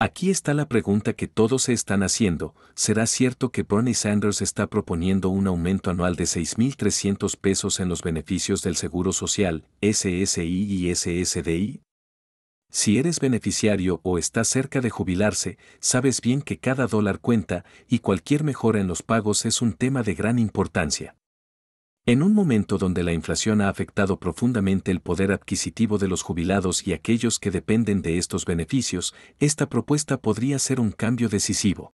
Aquí está la pregunta que todos se están haciendo, ¿será cierto que Bernie Sanders está proponiendo un aumento anual de 6.300 pesos en los beneficios del Seguro Social, SSI y SSDI? Si eres beneficiario o estás cerca de jubilarse, sabes bien que cada dólar cuenta y cualquier mejora en los pagos es un tema de gran importancia. En un momento donde la inflación ha afectado profundamente el poder adquisitivo de los jubilados y aquellos que dependen de estos beneficios, esta propuesta podría ser un cambio decisivo.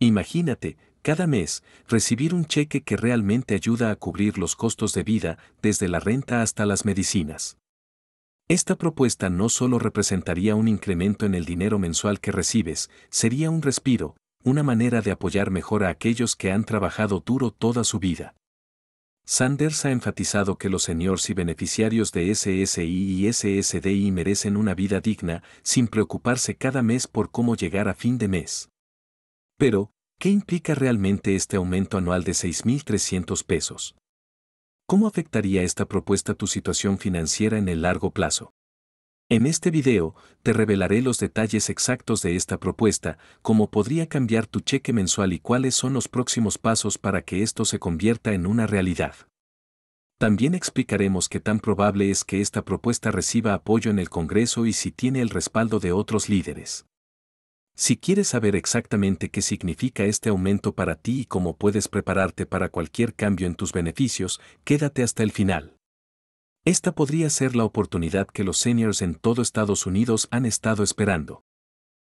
Imagínate, cada mes, recibir un cheque que realmente ayuda a cubrir los costos de vida, desde la renta hasta las medicinas. Esta propuesta no solo representaría un incremento en el dinero mensual que recibes, sería un respiro, una manera de apoyar mejor a aquellos que han trabajado duro toda su vida. Sanders ha enfatizado que los señores y beneficiarios de SSI y SSDI merecen una vida digna, sin preocuparse cada mes por cómo llegar a fin de mes. Pero, ¿qué implica realmente este aumento anual de 6.300 pesos? ¿Cómo afectaría esta propuesta tu situación financiera en el largo plazo? En este video, te revelaré los detalles exactos de esta propuesta, cómo podría cambiar tu cheque mensual y cuáles son los próximos pasos para que esto se convierta en una realidad. También explicaremos qué tan probable es que esta propuesta reciba apoyo en el Congreso y si tiene el respaldo de otros líderes. Si quieres saber exactamente qué significa este aumento para ti y cómo puedes prepararte para cualquier cambio en tus beneficios, quédate hasta el final. Esta podría ser la oportunidad que los seniors en todo Estados Unidos han estado esperando.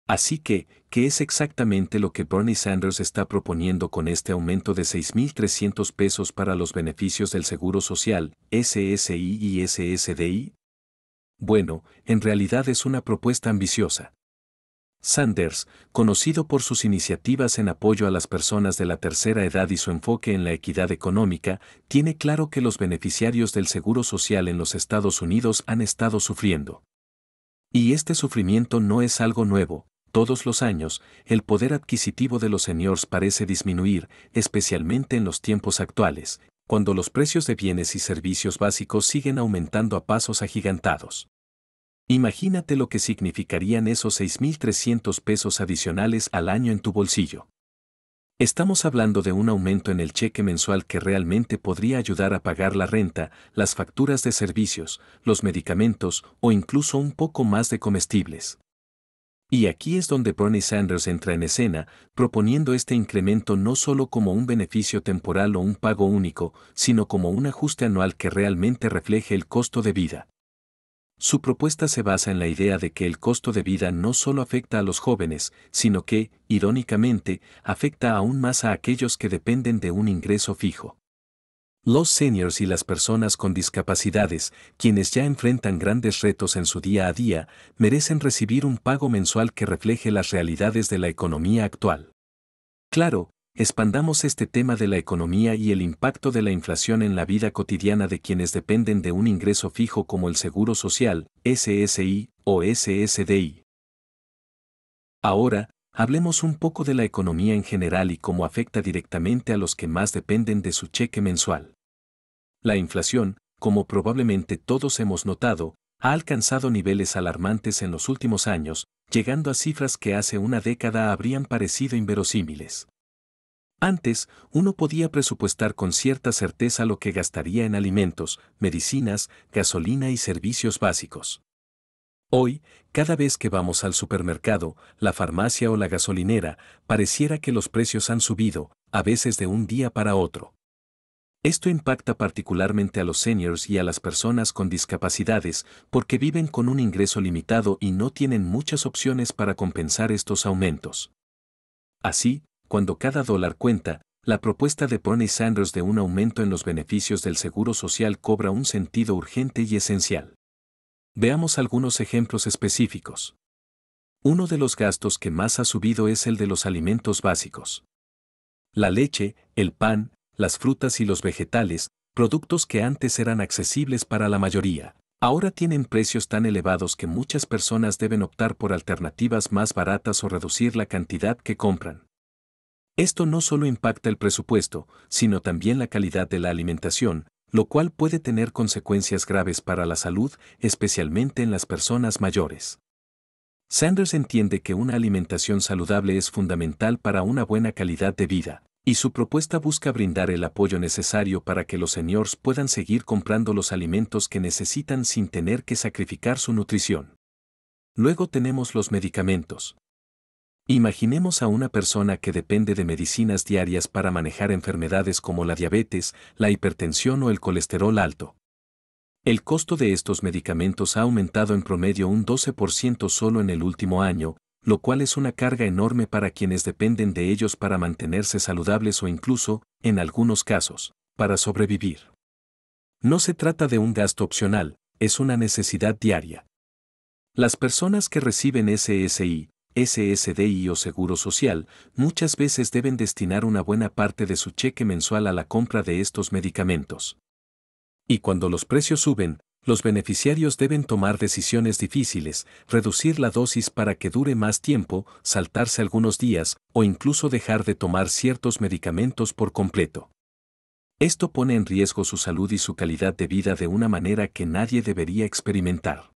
Así que, ¿qué es exactamente lo que Bernie Sanders está proponiendo con este aumento de 6.300 pesos para los beneficios del Seguro Social, SSI y SSDI? Bueno, en realidad es una propuesta ambiciosa. Sanders, conocido por sus iniciativas en apoyo a las personas de la tercera edad y su enfoque en la equidad económica, tiene claro que los beneficiarios del Seguro Social en los Estados Unidos han estado sufriendo. Y este sufrimiento no es algo nuevo. Todos los años, el poder adquisitivo de los seniors parece disminuir, especialmente en los tiempos actuales, cuando los precios de bienes y servicios básicos siguen aumentando a pasos agigantados. Imagínate lo que significarían esos 6.300 pesos adicionales al año en tu bolsillo. Estamos hablando de un aumento en el cheque mensual que realmente podría ayudar a pagar la renta, las facturas de servicios, los medicamentos o incluso un poco más de comestibles. Y aquí es donde Bernie Sanders entra en escena, proponiendo este incremento no solo como un beneficio temporal o un pago único, sino como un ajuste anual que realmente refleje el costo de vida. Su propuesta se basa en la idea de que el costo de vida no solo afecta a los jóvenes, sino que, irónicamente, afecta aún más a aquellos que dependen de un ingreso fijo. Los seniors y las personas con discapacidades, quienes ya enfrentan grandes retos en su día a día, merecen recibir un pago mensual que refleje las realidades de la economía actual. Claro, Expandamos este tema de la economía y el impacto de la inflación en la vida cotidiana de quienes dependen de un ingreso fijo como el Seguro Social, SSI o SSDI. Ahora, hablemos un poco de la economía en general y cómo afecta directamente a los que más dependen de su cheque mensual. La inflación, como probablemente todos hemos notado, ha alcanzado niveles alarmantes en los últimos años, llegando a cifras que hace una década habrían parecido inverosímiles. Antes, uno podía presupuestar con cierta certeza lo que gastaría en alimentos, medicinas, gasolina y servicios básicos. Hoy, cada vez que vamos al supermercado, la farmacia o la gasolinera, pareciera que los precios han subido, a veces de un día para otro. Esto impacta particularmente a los seniors y a las personas con discapacidades porque viven con un ingreso limitado y no tienen muchas opciones para compensar estos aumentos. Así, cuando cada dólar cuenta, la propuesta de Bernie Sanders de un aumento en los beneficios del seguro social cobra un sentido urgente y esencial. Veamos algunos ejemplos específicos. Uno de los gastos que más ha subido es el de los alimentos básicos. La leche, el pan, las frutas y los vegetales, productos que antes eran accesibles para la mayoría, ahora tienen precios tan elevados que muchas personas deben optar por alternativas más baratas o reducir la cantidad que compran. Esto no solo impacta el presupuesto, sino también la calidad de la alimentación, lo cual puede tener consecuencias graves para la salud, especialmente en las personas mayores. Sanders entiende que una alimentación saludable es fundamental para una buena calidad de vida, y su propuesta busca brindar el apoyo necesario para que los seniors puedan seguir comprando los alimentos que necesitan sin tener que sacrificar su nutrición. Luego tenemos los medicamentos, Imaginemos a una persona que depende de medicinas diarias para manejar enfermedades como la diabetes, la hipertensión o el colesterol alto. El costo de estos medicamentos ha aumentado en promedio un 12% solo en el último año, lo cual es una carga enorme para quienes dependen de ellos para mantenerse saludables o incluso, en algunos casos, para sobrevivir. No se trata de un gasto opcional, es una necesidad diaria. Las personas que reciben SSI SSDI o Seguro Social, muchas veces deben destinar una buena parte de su cheque mensual a la compra de estos medicamentos. Y cuando los precios suben, los beneficiarios deben tomar decisiones difíciles, reducir la dosis para que dure más tiempo, saltarse algunos días o incluso dejar de tomar ciertos medicamentos por completo. Esto pone en riesgo su salud y su calidad de vida de una manera que nadie debería experimentar.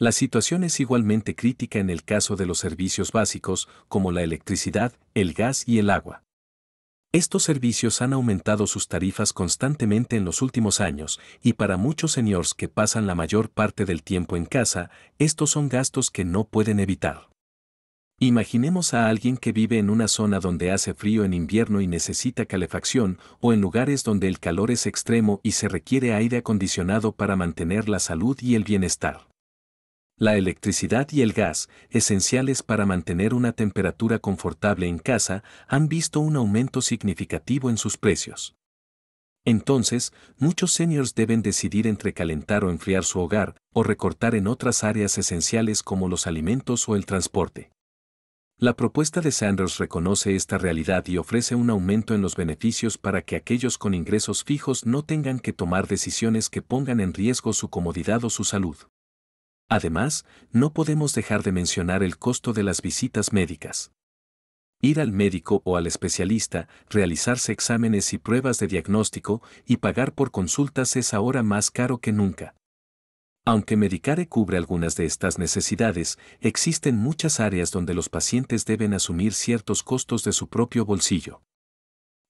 La situación es igualmente crítica en el caso de los servicios básicos como la electricidad, el gas y el agua. Estos servicios han aumentado sus tarifas constantemente en los últimos años y para muchos señores que pasan la mayor parte del tiempo en casa, estos son gastos que no pueden evitar. Imaginemos a alguien que vive en una zona donde hace frío en invierno y necesita calefacción o en lugares donde el calor es extremo y se requiere aire acondicionado para mantener la salud y el bienestar. La electricidad y el gas, esenciales para mantener una temperatura confortable en casa, han visto un aumento significativo en sus precios. Entonces, muchos seniors deben decidir entre calentar o enfriar su hogar o recortar en otras áreas esenciales como los alimentos o el transporte. La propuesta de Sanders reconoce esta realidad y ofrece un aumento en los beneficios para que aquellos con ingresos fijos no tengan que tomar decisiones que pongan en riesgo su comodidad o su salud. Además, no podemos dejar de mencionar el costo de las visitas médicas. Ir al médico o al especialista, realizarse exámenes y pruebas de diagnóstico y pagar por consultas es ahora más caro que nunca. Aunque Medicare cubre algunas de estas necesidades, existen muchas áreas donde los pacientes deben asumir ciertos costos de su propio bolsillo.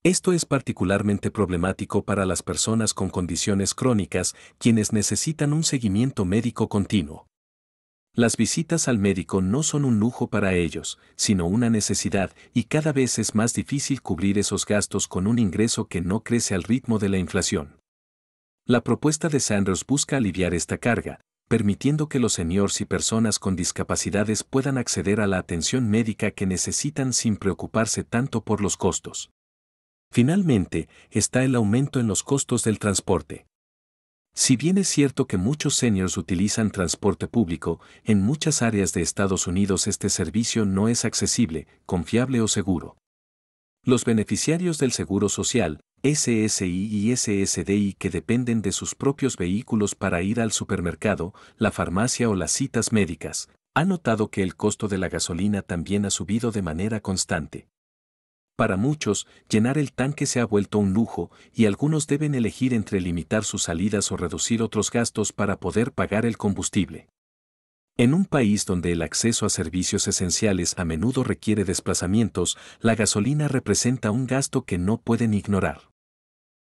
Esto es particularmente problemático para las personas con condiciones crónicas, quienes necesitan un seguimiento médico continuo. Las visitas al médico no son un lujo para ellos, sino una necesidad y cada vez es más difícil cubrir esos gastos con un ingreso que no crece al ritmo de la inflación. La propuesta de Sanders busca aliviar esta carga, permitiendo que los señores y personas con discapacidades puedan acceder a la atención médica que necesitan sin preocuparse tanto por los costos. Finalmente, está el aumento en los costos del transporte. Si bien es cierto que muchos seniors utilizan transporte público, en muchas áreas de Estados Unidos este servicio no es accesible, confiable o seguro. Los beneficiarios del Seguro Social, SSI y SSDI que dependen de sus propios vehículos para ir al supermercado, la farmacia o las citas médicas, han notado que el costo de la gasolina también ha subido de manera constante. Para muchos, llenar el tanque se ha vuelto un lujo y algunos deben elegir entre limitar sus salidas o reducir otros gastos para poder pagar el combustible. En un país donde el acceso a servicios esenciales a menudo requiere desplazamientos, la gasolina representa un gasto que no pueden ignorar.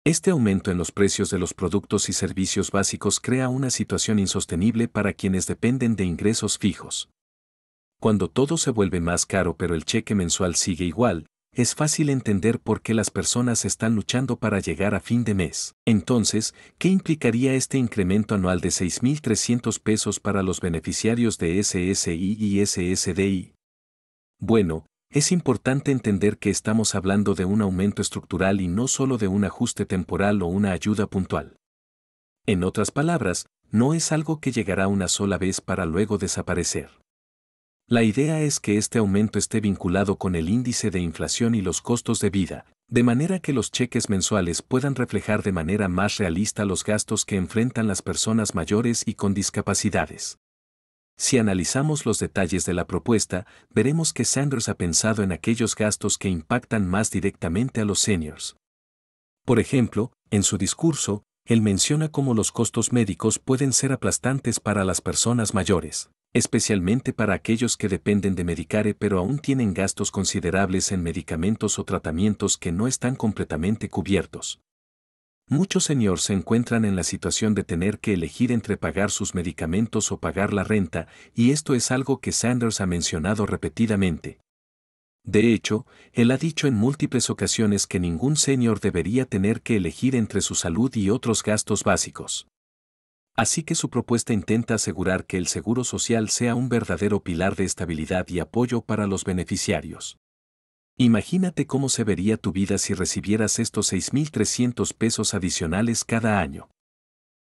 Este aumento en los precios de los productos y servicios básicos crea una situación insostenible para quienes dependen de ingresos fijos. Cuando todo se vuelve más caro pero el cheque mensual sigue igual, es fácil entender por qué las personas están luchando para llegar a fin de mes. Entonces, ¿qué implicaría este incremento anual de 6.300 pesos para los beneficiarios de SSI y SSDI? Bueno, es importante entender que estamos hablando de un aumento estructural y no solo de un ajuste temporal o una ayuda puntual. En otras palabras, no es algo que llegará una sola vez para luego desaparecer. La idea es que este aumento esté vinculado con el índice de inflación y los costos de vida, de manera que los cheques mensuales puedan reflejar de manera más realista los gastos que enfrentan las personas mayores y con discapacidades. Si analizamos los detalles de la propuesta, veremos que Sanders ha pensado en aquellos gastos que impactan más directamente a los seniors. Por ejemplo, en su discurso, él menciona cómo los costos médicos pueden ser aplastantes para las personas mayores especialmente para aquellos que dependen de Medicare pero aún tienen gastos considerables en medicamentos o tratamientos que no están completamente cubiertos. Muchos señores se encuentran en la situación de tener que elegir entre pagar sus medicamentos o pagar la renta, y esto es algo que Sanders ha mencionado repetidamente. De hecho, él ha dicho en múltiples ocasiones que ningún señor debería tener que elegir entre su salud y otros gastos básicos. Así que su propuesta intenta asegurar que el seguro social sea un verdadero pilar de estabilidad y apoyo para los beneficiarios. Imagínate cómo se vería tu vida si recibieras estos 6.300 pesos adicionales cada año.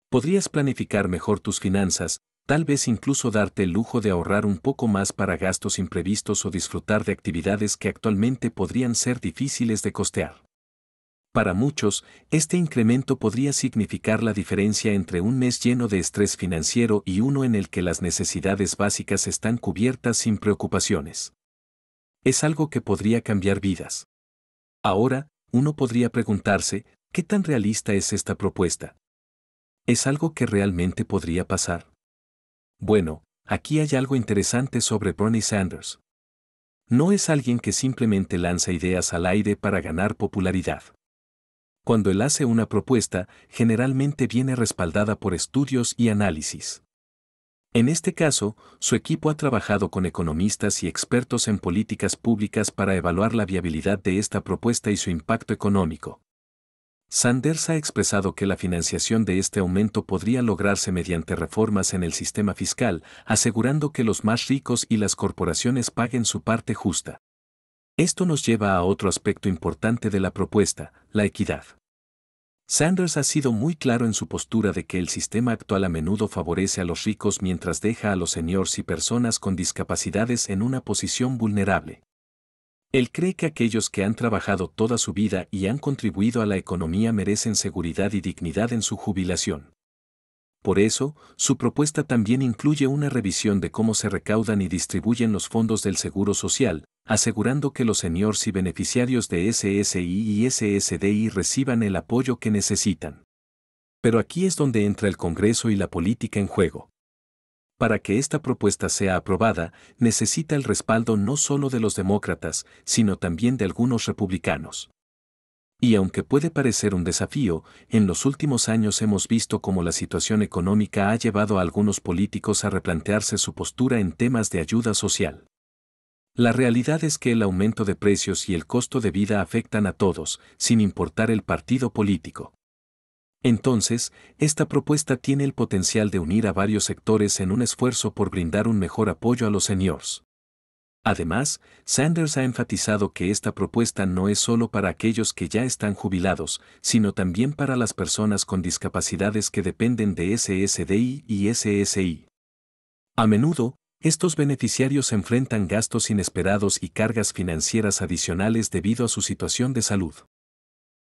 Podrías planificar mejor tus finanzas, tal vez incluso darte el lujo de ahorrar un poco más para gastos imprevistos o disfrutar de actividades que actualmente podrían ser difíciles de costear. Para muchos, este incremento podría significar la diferencia entre un mes lleno de estrés financiero y uno en el que las necesidades básicas están cubiertas sin preocupaciones. Es algo que podría cambiar vidas. Ahora, uno podría preguntarse, ¿qué tan realista es esta propuesta? ¿Es algo que realmente podría pasar? Bueno, aquí hay algo interesante sobre Bernie Sanders. No es alguien que simplemente lanza ideas al aire para ganar popularidad cuando él hace una propuesta, generalmente viene respaldada por estudios y análisis. En este caso, su equipo ha trabajado con economistas y expertos en políticas públicas para evaluar la viabilidad de esta propuesta y su impacto económico. Sanders ha expresado que la financiación de este aumento podría lograrse mediante reformas en el sistema fiscal, asegurando que los más ricos y las corporaciones paguen su parte justa. Esto nos lleva a otro aspecto importante de la propuesta, la equidad. Sanders ha sido muy claro en su postura de que el sistema actual a menudo favorece a los ricos mientras deja a los señores y personas con discapacidades en una posición vulnerable. Él cree que aquellos que han trabajado toda su vida y han contribuido a la economía merecen seguridad y dignidad en su jubilación. Por eso, su propuesta también incluye una revisión de cómo se recaudan y distribuyen los fondos del Seguro Social, asegurando que los señores y beneficiarios de SSI y SSDI reciban el apoyo que necesitan. Pero aquí es donde entra el Congreso y la política en juego. Para que esta propuesta sea aprobada, necesita el respaldo no solo de los demócratas, sino también de algunos republicanos. Y aunque puede parecer un desafío, en los últimos años hemos visto cómo la situación económica ha llevado a algunos políticos a replantearse su postura en temas de ayuda social. La realidad es que el aumento de precios y el costo de vida afectan a todos, sin importar el partido político. Entonces, esta propuesta tiene el potencial de unir a varios sectores en un esfuerzo por brindar un mejor apoyo a los seniors. Además, Sanders ha enfatizado que esta propuesta no es solo para aquellos que ya están jubilados, sino también para las personas con discapacidades que dependen de SSDI y SSI. A menudo, estos beneficiarios enfrentan gastos inesperados y cargas financieras adicionales debido a su situación de salud.